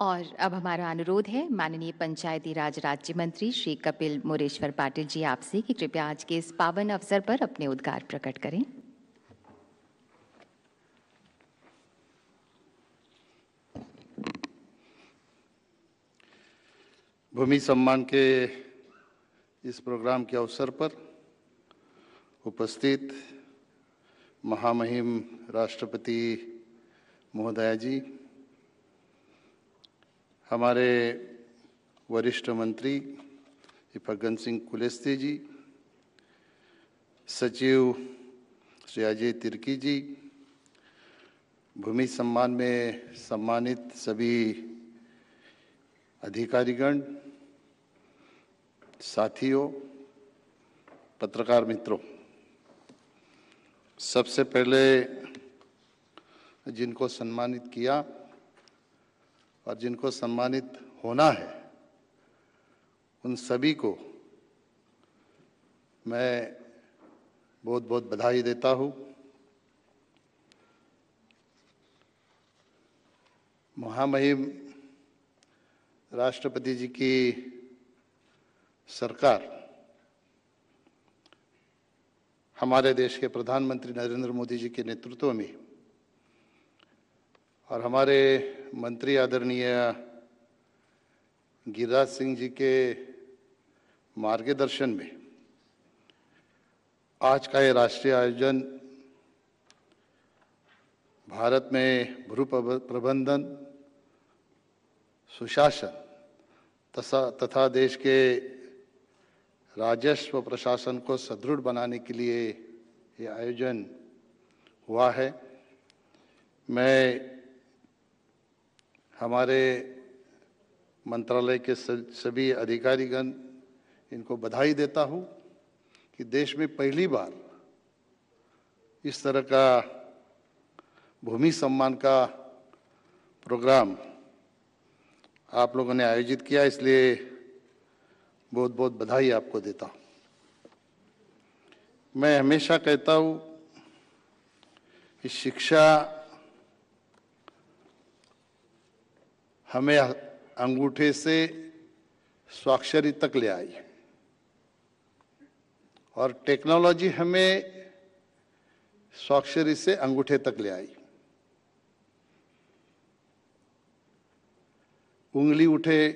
और अब हमारा अनुरोध है माननीय पंचायती राज राज्य मंत्री श्री कपिल मोरेश्वर पाटिल जी आपसे कि कृपया आज के इस पावन अवसर पर अपने उद्गार प्रकट करें भूमि सम्मान के इस प्रोग्राम के अवसर पर उपस्थित महामहिम राष्ट्रपति महोदया जी हमारे वरिष्ठ मंत्री फग्गन सिंह कुलेस्ती जी सचिव श्री अजय तिर्की जी भूमि सम्मान में सम्मानित सभी अधिकारीगण साथियों पत्रकार मित्रों सबसे पहले जिनको सम्मानित किया और जिनको सम्मानित होना है उन सभी को मैं बहुत बहुत बधाई देता हूँ महामहिम राष्ट्रपति जी की सरकार हमारे देश के प्रधानमंत्री नरेंद्र मोदी जी के नेतृत्व में और हमारे मंत्री आदरणीय गिरिराज सिंह जी के मार्गदर्शन में आज का ये राष्ट्रीय आयोजन भारत में भ्रू प्रबंधन सुशासन तथा तथा देश के राजस्व प्रशासन को सुदृढ़ बनाने के लिए ये आयोजन हुआ है मैं हमारे मंत्रालय के सभी अधिकारीगण इनको बधाई देता हूँ कि देश में पहली बार इस तरह का भूमि सम्मान का प्रोग्राम आप लोगों ने आयोजित किया इसलिए बहुत बहुत बधाई आपको देता हूँ मैं हमेशा कहता हूँ कि शिक्षा हमें अंगूठे से स्वाक्षरी तक ले आई और टेक्नोलॉजी हमें स्वाक्षरी से अंगूठे तक ले आई उंगली उठे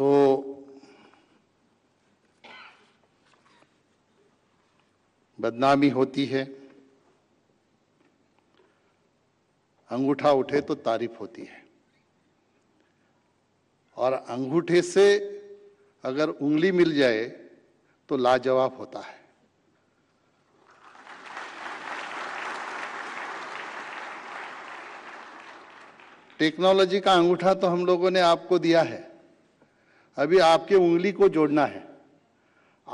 तो बदनामी होती है अंगूठा उठे तो तारीफ होती है और अंगूठे से अगर उंगली मिल जाए तो लाजवाब होता है टेक्नोलॉजी का अंगूठा तो हम लोगों ने आपको दिया है अभी आपके उंगली को जोड़ना है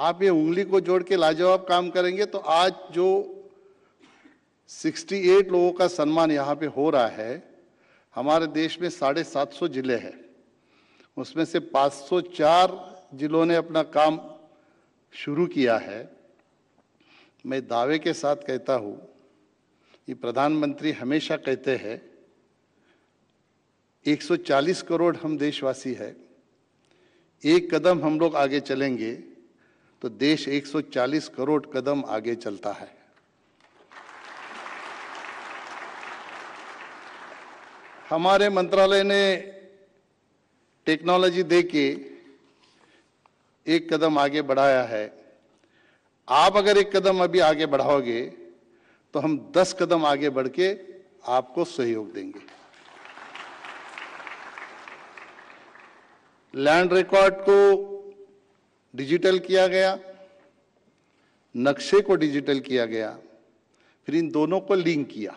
आप ये उंगली को जोड़ के लाजवाब काम करेंगे तो आज जो 68 लोगों का सम्मान यहाँ पे हो रहा है हमारे देश में साढ़े सात सौ जिले हैं उसमें से 504 जिलों ने अपना काम शुरू किया है मैं दावे के साथ कहता हूँ ये प्रधानमंत्री हमेशा कहते हैं 140 करोड़ हम देशवासी है एक कदम हम लोग आगे चलेंगे तो देश 140 करोड़ कदम आगे चलता है हमारे मंत्रालय ने टेक्नोलॉजी दे के एक कदम आगे बढ़ाया है आप अगर एक कदम अभी आगे बढ़ाओगे तो हम दस कदम आगे बढ़ के आपको सहयोग देंगे लैंड रिकॉर्ड को डिजिटल किया गया नक्शे को डिजिटल किया गया फिर इन दोनों को लिंक किया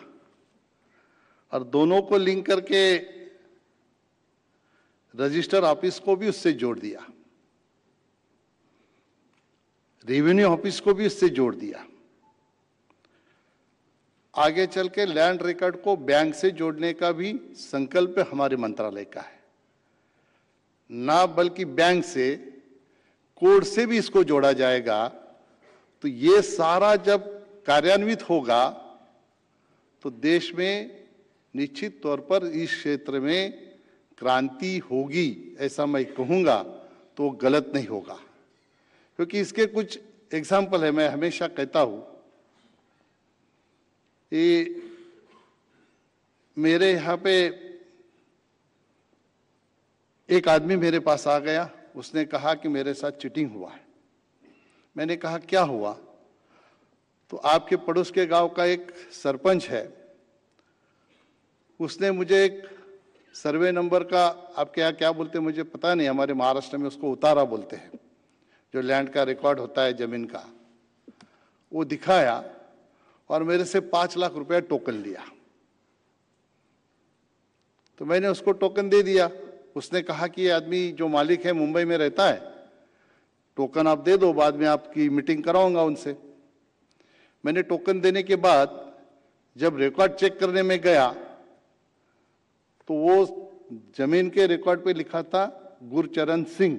और दोनों को लिंक करके रजिस्टर ऑफिस को भी उससे जोड़ दिया रेवेन्यू ऑफिस को भी उससे जोड़ दिया आगे चल के लैंड रिकॉर्ड को बैंक से जोड़ने का भी संकल्प हमारे मंत्रालय का है ना बल्कि बैंक से कोर्ट से भी इसको जोड़ा जाएगा तो ये सारा जब कार्यान्वित होगा तो देश में निश्चित तौर पर इस क्षेत्र में क्रांति होगी ऐसा मैं कहूँगा तो गलत नहीं होगा क्योंकि इसके कुछ एग्जाम्पल है मैं हमेशा कहता हूँ ये मेरे यहाँ पे एक आदमी मेरे पास आ गया उसने कहा कि मेरे साथ चिटिंग हुआ है मैंने कहा क्या हुआ तो आपके पड़ोस के गांव का एक सरपंच है उसने मुझे एक सर्वे नंबर का आपके यहाँ क्या बोलते हैं मुझे पता नहीं हमारे महाराष्ट्र में उसको उतारा बोलते हैं जो लैंड का रिकॉर्ड होता है ज़मीन का वो दिखाया और मेरे से पाँच लाख रुपया टोकन लिया तो मैंने उसको टोकन दे दिया उसने कहा कि ये आदमी जो मालिक है मुंबई में रहता है टोकन आप दे दो बाद में आपकी मीटिंग कराऊंगा उनसे मैंने टोकन देने के बाद जब रिकॉर्ड चेक करने में गया तो वो जमीन के रिकॉर्ड पे लिखा था गुरचरण सिंह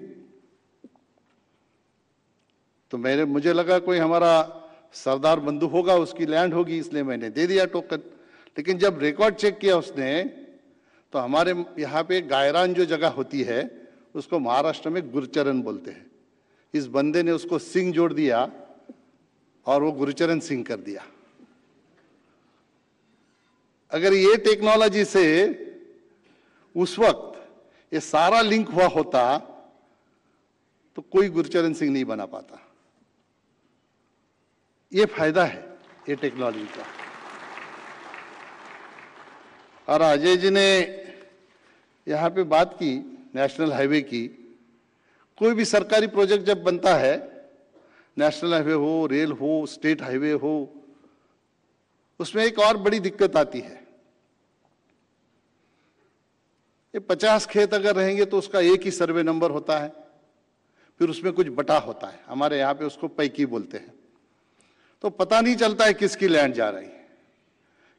तो मेरे मुझे लगा कोई हमारा सरदार बंधु होगा उसकी लैंड होगी इसलिए मैंने दे दिया टोकन लेकिन जब रिकॉर्ड चेक किया उसने तो हमारे यहाँ पे गायरान जो जगह होती है उसको महाराष्ट्र में गुरचरण बोलते हैं इस बंदे ने उसको सिंह जोड़ दिया और वो गुरुचरण सिंह कर दिया अगर ये टेक्नोलॉजी से उस वक्त ये सारा लिंक हुआ होता तो कोई गुरचरण सिंह नहीं बना पाता ये फायदा है ये टेक्नोलॉजी का और अजय जी ने यहाँ पे बात की नेशनल हाईवे की कोई भी सरकारी प्रोजेक्ट जब बनता है नेशनल हाईवे हो रेल हो स्टेट हाईवे हो उसमें एक और बड़ी दिक्कत आती है ये पचास खेत अगर रहेंगे तो उसका एक ही सर्वे नंबर होता है फिर उसमें कुछ बटा होता है हमारे यहाँ पे उसको पैकी बोलते हैं तो पता नहीं चलता है किसकी लैंड जा रही है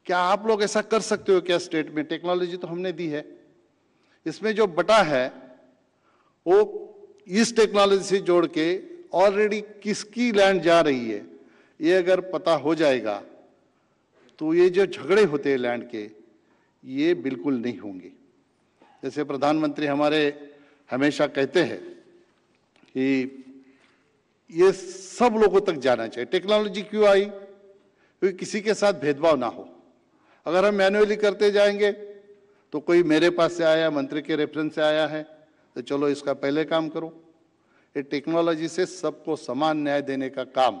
क्या आप लोग ऐसा कर सकते हो क्या स्टेट में टेक्नोलॉजी तो हमने दी है इसमें जो बटा है वो इस टेक्नोलॉजी से जोड़ के ऑलरेडी किसकी लैंड जा रही है ये अगर पता हो जाएगा तो ये जो झगड़े होते हैं लैंड के ये बिल्कुल नहीं होंगे जैसे प्रधानमंत्री हमारे हमेशा कहते हैं कि ये सब लोगों तक जाना चाहिए टेक्नोलॉजी क्यों आई क्योंकि किसी के साथ भेदभाव ना हो अगर हम मैनुअली करते जाएंगे तो कोई मेरे पास से आया मंत्री के रेफरेंस से आया है तो चलो इसका पहले काम करो ये टेक्नोलॉजी से सबको समान न्याय देने का काम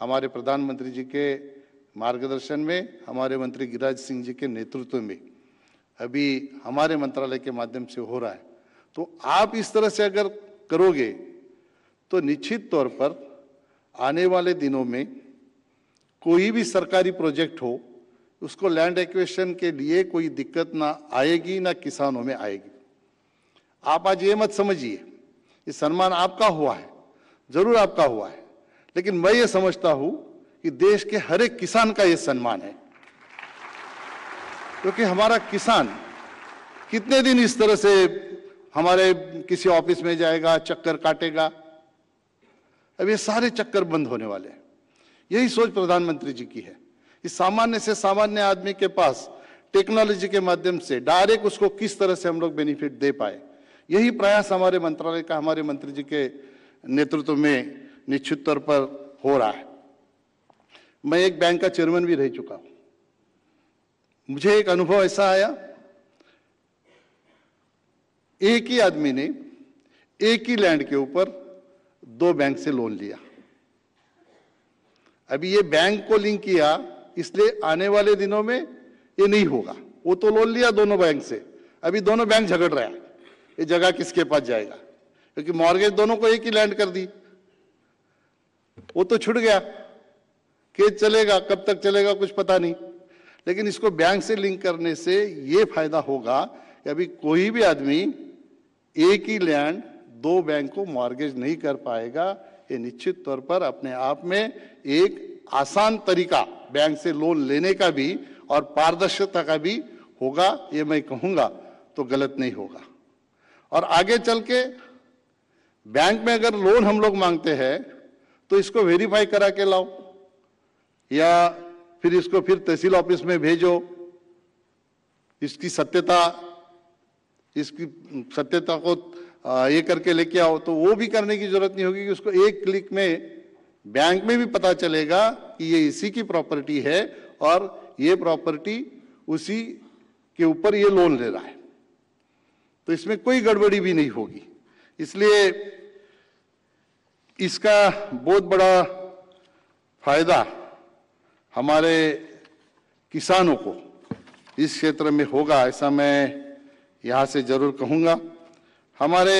हमारे प्रधानमंत्री जी के मार्गदर्शन में हमारे मंत्री गिरिराज सिंह जी के नेतृत्व में अभी हमारे मंत्रालय के माध्यम से हो रहा है तो आप इस तरह से अगर करोगे तो निश्चित तौर पर आने वाले दिनों में कोई भी सरकारी प्रोजेक्ट हो उसको लैंड एक्वेशन के लिए कोई दिक्कत ना आएगी ना किसानों में आएगी आप आज ये मत समझिए ये सम्मान आपका हुआ है ज़रूर आपका हुआ है लेकिन मैं ये समझता हूँ कि देश के हर एक किसान का ये सम्मान है क्योंकि हमारा किसान कितने दिन इस तरह से हमारे किसी ऑफिस में जाएगा चक्कर काटेगा अब ये सारे चक्कर बंद होने वाले हैं यही सोच प्रधानमंत्री जी की है कि सामान्य से सामान्य आदमी के पास टेक्नोलॉजी के माध्यम से डायरेक्ट उसको किस तरह से हम लोग बेनिफिट दे पाए यही प्रयास हमारे मंत्रालय का हमारे मंत्री जी के नेतृत्व में निश्चित तौर पर हो रहा है मैं एक बैंक का चेयरमैन भी रह चुका हूं मुझे एक अनुभव ऐसा आया एक ही आदमी ने एक ही लैंड के ऊपर दो बैंक से लोन लिया अभी ये बैंक को लिंक किया इसलिए आने वाले दिनों में ये नहीं होगा वो तो लोन लिया दोनों बैंक से अभी दोनों बैंक झगड़ रहे हैं ये जगह किसके पास जाएगा क्योंकि मॉर्गेज दोनों को एक ही लैंड कर दी वो तो छुट गया केस चलेगा कब तक चलेगा कुछ पता नहीं लेकिन इसको बैंक से लिंक करने से ये फायदा होगा कि अभी कोई भी आदमी एक ही लैंड दो बैंक को मॉर्गेज नहीं कर पाएगा ये निश्चित तौर पर अपने आप में एक आसान तरीका बैंक से लोन लेने का भी और पारदर्शिता का भी होगा ये मैं कहूँगा तो गलत नहीं होगा और आगे चल के बैंक में अगर लोन हम लोग मांगते हैं तो इसको वेरीफाई करा के लाओ या फिर इसको फिर तहसील ऑफिस में भेजो इसकी सत्यता इसकी सत्यता को ये करके लेके आओ तो वो भी करने की जरूरत नहीं होगी कि उसको एक क्लिक में बैंक में भी पता चलेगा कि ये इसी की प्रॉपर्टी है और ये प्रॉपर्टी उसी के ऊपर ये लोन ले रहा है तो इसमें कोई गड़बड़ी भी नहीं होगी इसलिए इसका बहुत बड़ा फायदा हमारे किसानों को इस क्षेत्र में होगा ऐसा मैं यहाँ से ज़रूर कहूँगा हमारे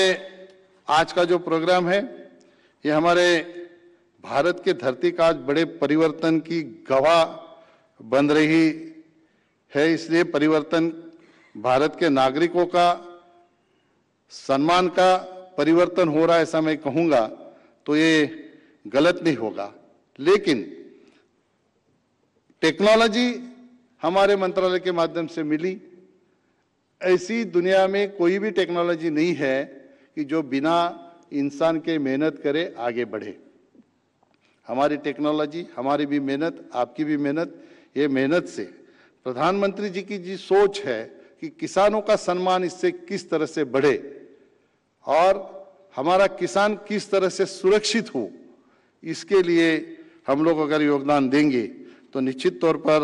आज का जो प्रोग्राम है ये हमारे भारत के धरती का आज बड़े परिवर्तन की गवाह बन रही है इसलिए परिवर्तन भारत के नागरिकों का सम्मान का परिवर्तन हो रहा है ऐसा मैं कहूँगा तो ये गलत नहीं होगा लेकिन टेक्नोलॉजी हमारे मंत्रालय के माध्यम से मिली ऐसी दुनिया में कोई भी टेक्नोलॉजी नहीं है कि जो बिना इंसान के मेहनत करे आगे बढ़े हमारी टेक्नोलॉजी हमारी भी मेहनत आपकी भी मेहनत ये मेहनत से प्रधानमंत्री जी की जी सोच है कि किसानों का सम्मान इससे किस तरह से बढ़े और हमारा किसान किस तरह से सुरक्षित हो इसके लिए हम लोग अगर योगदान देंगे तो निश्चित तौर पर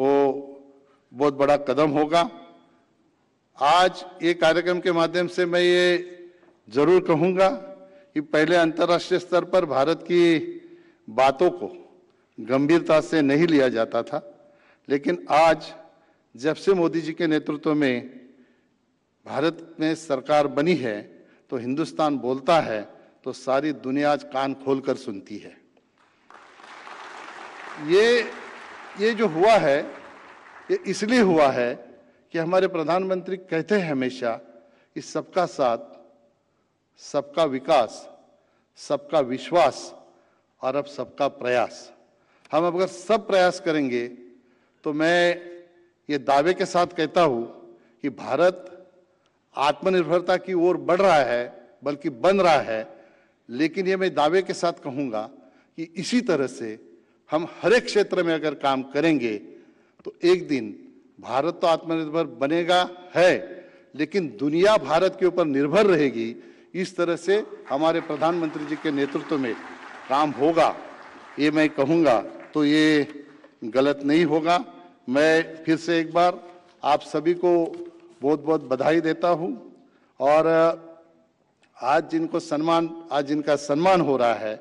वो बहुत बड़ा कदम होगा आज ये कार्यक्रम के माध्यम से मैं ये ज़रूर कहूँगा कि पहले अंतर्राष्ट्रीय स्तर पर भारत की बातों को गंभीरता से नहीं लिया जाता था लेकिन आज जब से मोदी जी के नेतृत्व में भारत में सरकार बनी है तो हिंदुस्तान बोलता है तो सारी दुनिया आज कान खोलकर सुनती है ये ये जो हुआ है ये इसलिए हुआ है कि हमारे प्रधानमंत्री कहते हैं हमेशा कि सबका साथ सबका विकास सबका विश्वास और अब सबका प्रयास हम अगर सब प्रयास करेंगे तो मैं ये दावे के साथ कहता हूँ कि भारत आत्मनिर्भरता की ओर बढ़ रहा है बल्कि बन रहा है लेकिन ये मैं दावे के साथ कहूँगा कि इसी तरह से हम हर एक क्षेत्र में अगर काम करेंगे तो एक दिन भारत तो आत्मनिर्भर बनेगा है लेकिन दुनिया भारत के ऊपर निर्भर रहेगी इस तरह से हमारे प्रधानमंत्री जी के नेतृत्व में काम होगा ये मैं कहूँगा तो ये गलत नहीं होगा मैं फिर से एक बार आप सभी को बहुत बहुत बधाई देता हूँ और आज जिनको सम्मान आज जिनका सम्मान हो रहा है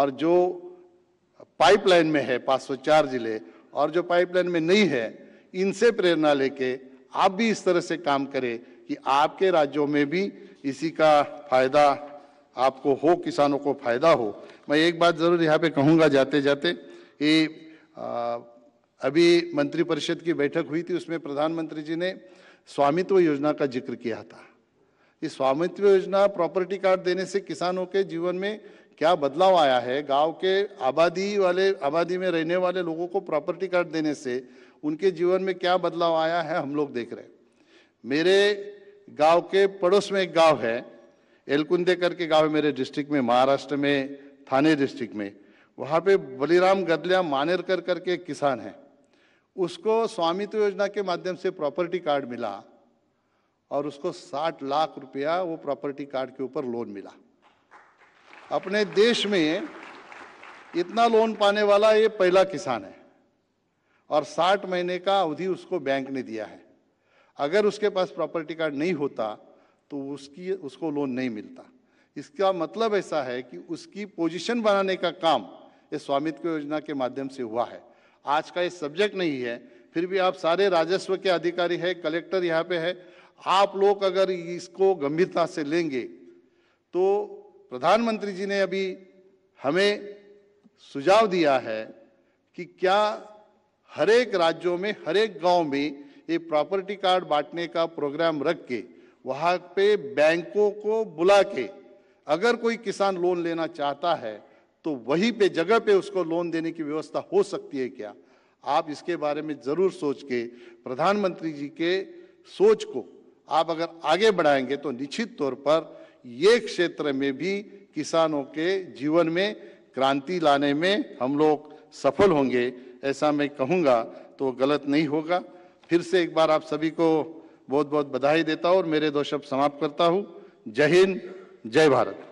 और जो पाइपलाइन में है चार जिले और जो पाइपलाइन में नहीं है इनसे प्रेरणा लेके आप भी इस तरह से काम करें कि आपके राज्यों में भी इसी का फायदा आपको हो किसानों को फायदा हो मैं एक बात ज़रूर यहाँ पे कहूँगा जाते जाते कि अभी मंत्रिपरिषद की बैठक हुई थी उसमें प्रधानमंत्री जी ने स्वामित्व योजना का जिक्र किया था ये स्वामित्व योजना प्रॉपर्टी कार्ड देने से किसानों के जीवन में क्या बदलाव आया है गांव के आबादी वाले आबादी में रहने वाले लोगों को प्रॉपर्टी कार्ड देने से उनके जीवन में क्या बदलाव आया है हम लोग देख रहे हैं मेरे गांव के पड़ोस में एक गांव है एलकुंदे करके गांव है मेरे डिस्ट्रिक्ट में महाराष्ट्र में थाने डिस्ट्रिक्ट में वहाँ पे बलिराम गदलिया मानेरकर करके एक किसान है उसको स्वामित्व योजना के माध्यम से प्रॉपर्टी कार्ड मिला और उसको 60 लाख रुपया वो प्रॉपर्टी कार्ड के ऊपर लोन मिला अपने देश में इतना लोन पाने वाला ये पहला किसान है और 60 महीने का अवधि उसको बैंक ने दिया है अगर उसके पास प्रॉपर्टी कार्ड नहीं होता तो उसकी उसको लोन नहीं मिलता इसका मतलब ऐसा है कि उसकी पोजीशन बनाने का काम ये स्वामित्व योजना के माध्यम से हुआ है आज का ये सब्जेक्ट नहीं है फिर भी आप सारे राजस्व के अधिकारी है कलेक्टर यहाँ पे है आप लोग अगर इसको गंभीरता से लेंगे तो प्रधानमंत्री जी ने अभी हमें सुझाव दिया है कि क्या हरेक राज्यों में हरेक गांव में ये प्रॉपर्टी कार्ड बांटने का प्रोग्राम रख के वहाँ पे बैंकों को बुला के अगर कोई किसान लोन लेना चाहता है तो वहीं पे जगह पे उसको लोन देने की व्यवस्था हो सकती है क्या आप इसके बारे में ज़रूर सोच के प्रधानमंत्री जी के सोच को आप अगर आगे बढ़ाएंगे तो निश्चित तौर पर ये क्षेत्र में भी किसानों के जीवन में क्रांति लाने में हम लोग सफल होंगे ऐसा मैं कहूँगा तो गलत नहीं होगा फिर से एक बार आप सभी को बहुत बहुत बधाई देता हूँ और मेरे दो शब्द समाप्त करता हूँ जय हिंद जय भारत